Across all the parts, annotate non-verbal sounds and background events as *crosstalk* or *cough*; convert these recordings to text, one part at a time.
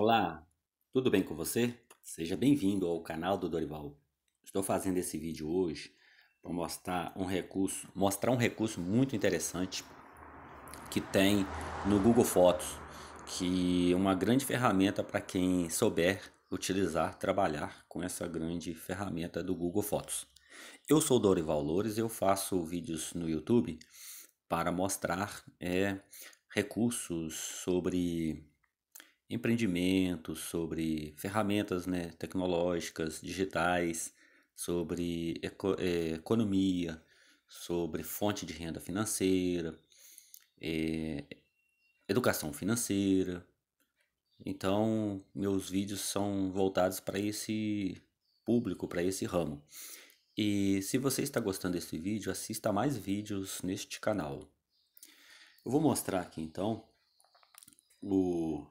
Olá, tudo bem com você? Seja bem-vindo ao canal do Dorival. Estou fazendo esse vídeo hoje para mostrar um recurso, mostrar um recurso muito interessante que tem no Google Fotos, que é uma grande ferramenta para quem souber utilizar, trabalhar com essa grande ferramenta do Google Fotos. Eu sou Dorival Loures, eu faço vídeos no YouTube para mostrar é, recursos sobre empreendimentos, sobre ferramentas né, tecnológicas, digitais, sobre eco, é, economia, sobre fonte de renda financeira, é, educação financeira. Então, meus vídeos são voltados para esse público, para esse ramo. E se você está gostando desse vídeo, assista mais vídeos neste canal. Eu vou mostrar aqui então o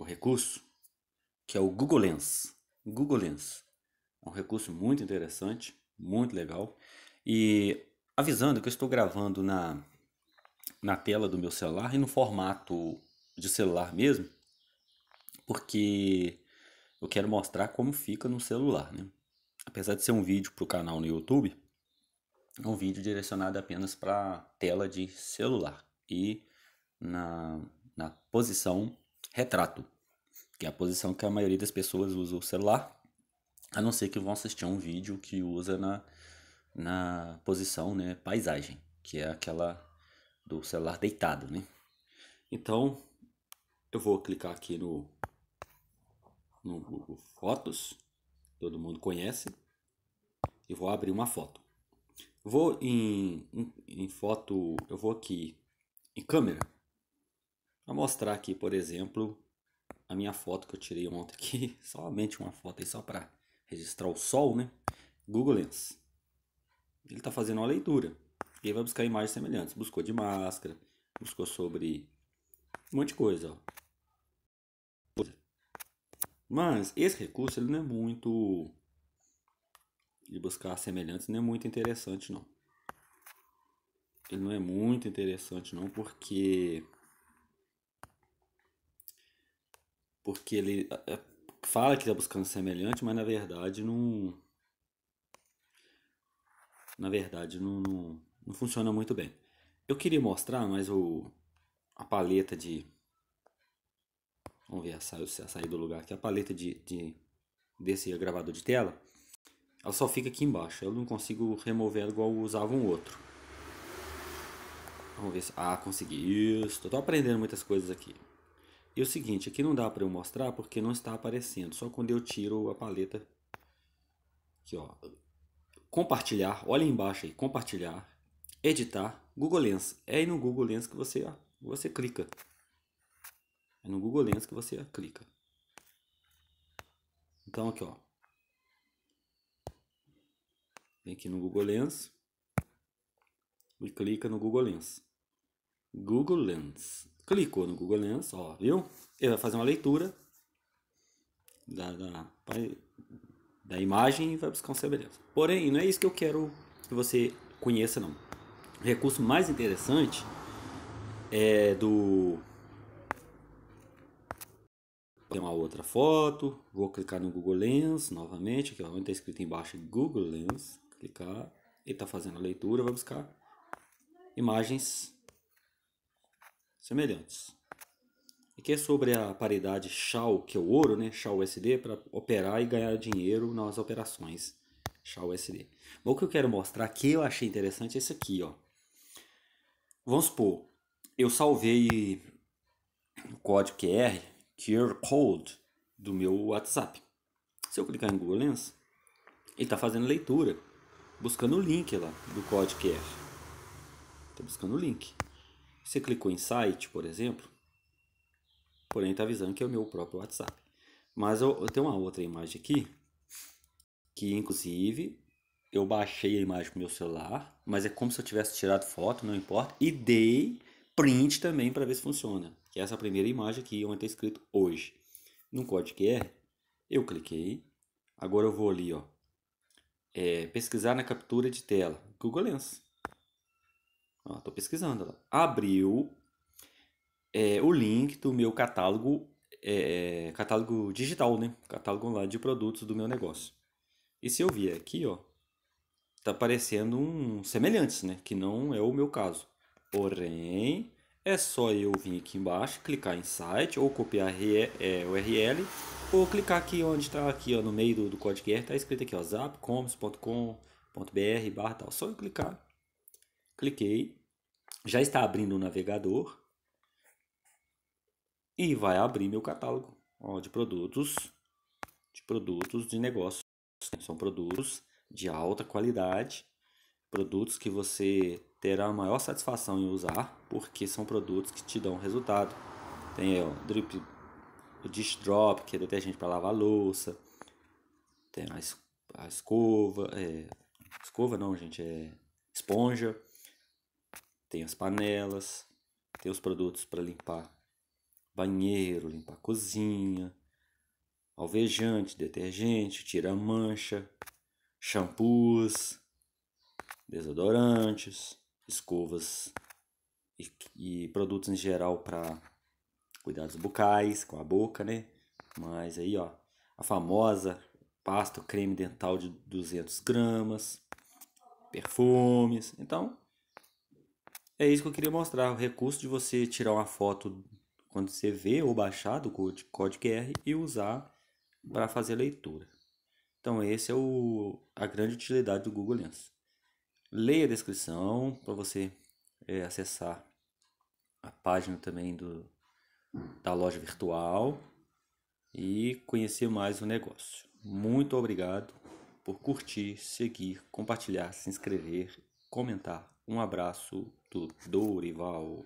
o recurso, que é o Google Lens. Google Lens é um recurso muito interessante, muito legal. E avisando que eu estou gravando na, na tela do meu celular e no formato de celular mesmo, porque eu quero mostrar como fica no celular, né? Apesar de ser um vídeo para o canal no YouTube, é um vídeo direcionado apenas para tela de celular e na, na posição retrato, que é a posição que a maioria das pessoas usa o celular, a não ser que vão assistir um vídeo que usa na, na posição né, paisagem, que é aquela do celular deitado, né? Então, eu vou clicar aqui no, no Google Fotos, todo mundo conhece, e vou abrir uma foto. Vou em, em, em foto, eu vou aqui em câmera, mostrar aqui, por exemplo, a minha foto que eu tirei ontem aqui. *laughs* Somente uma foto aí, só para registrar o sol, né? Google Lens. Ele está fazendo uma leitura. E ele vai buscar imagens semelhantes. Buscou de máscara, buscou sobre um monte de coisa, ó. Mas esse recurso ele não é muito de buscar semelhantes, não é muito interessante não. Ele não é muito interessante não, porque porque ele fala que está buscando semelhante, mas na verdade não. Na verdade não, não, não funciona muito bem. Eu queria mostrar mas o, a paleta de. Vamos ver se a sair do lugar aqui. A paleta de, de, desse gravador de tela. Ela só fica aqui embaixo. Eu não consigo remover ela igual eu usava um outro. Vamos ver se. Ah, consegui. Isso. Estou aprendendo muitas coisas aqui. E o seguinte, aqui não dá para eu mostrar porque não está aparecendo, só quando eu tiro a paleta. Aqui, ó. Compartilhar, olha embaixo aí, compartilhar, editar, Google Lens. É aí no Google Lens que você, ó, você clica. É no Google Lens que você clica. Então aqui, ó. Vem aqui no Google Lens e clica no Google Lens. Google Lens. Clicou no Google Lens, ó, viu? Ele vai fazer uma leitura da, da, da imagem e vai buscar um semelhança. Porém, não é isso que eu quero que você conheça, não. O recurso mais interessante é do... Tem uma outra foto, vou clicar no Google Lens novamente, aqui vai está escrito embaixo Google Lens, clicar, ele está fazendo a leitura, vai buscar imagens semelhantes. Aqui é sobre a paridade SHA, que é o ouro, né? SHA USD, para operar e ganhar dinheiro nas operações SHA USD. Bom, o que eu quero mostrar aqui, eu achei interessante, é esse aqui, ó. Vamos supor, eu salvei o código QR, QR Code, do meu WhatsApp. Se eu clicar em Google Lens, ele está fazendo leitura, buscando o link lá do código QR. Está buscando o link. Você clicou em site, por exemplo, porém está avisando que é o meu próprio WhatsApp. Mas eu, eu tenho uma outra imagem aqui, que inclusive eu baixei a imagem pro meu celular, mas é como se eu tivesse tirado foto, não importa, e dei print também para ver se funciona. Que é essa primeira imagem aqui, onde está escrito hoje. No código QR, eu cliquei, agora eu vou ali, ó, é, pesquisar na captura de tela, Google Lens. Estou pesquisando. abriu é, o link do meu catálogo, é, catálogo digital, né? Catálogo online de produtos do meu negócio. E se eu vier aqui, ó, tá aparecendo um semelhantes, né? Que não é o meu caso. Porém, é só eu vir aqui embaixo, clicar em site ou copiar é, URL ou clicar aqui onde está aqui ó, no meio do, do código QR, tá escrito aqui ó, zapcoms.com.br barra tal. Só eu clicar Cliquei, já está abrindo o navegador e vai abrir meu catálogo ó, de produtos, de produtos de negócios São produtos de alta qualidade, produtos que você terá a maior satisfação em usar, porque são produtos que te dão resultado. Tem ó, drip, o dish drop, que é detergente para lavar louça, tem a, escova, é, escova não, gente, é esponja tem as panelas, tem os produtos para limpar banheiro, limpar cozinha, alvejante, detergente, tira mancha, shampoos, desodorantes, escovas e, e produtos em geral para cuidados bucais com a boca, né? Mas aí, ó, a famosa pasta creme dental de 200 gramas, perfumes. Então, é isso que eu queria mostrar, o recurso de você tirar uma foto quando você vê ou baixar do tipo, código QR e usar para fazer leitura. Então esse é o, a grande utilidade do Google Lens. Leia a descrição para você é, acessar a página também do, da loja virtual e conhecer mais o negócio. Muito obrigado por curtir, seguir, compartilhar, se inscrever, comentar. Um abraço do Dorival.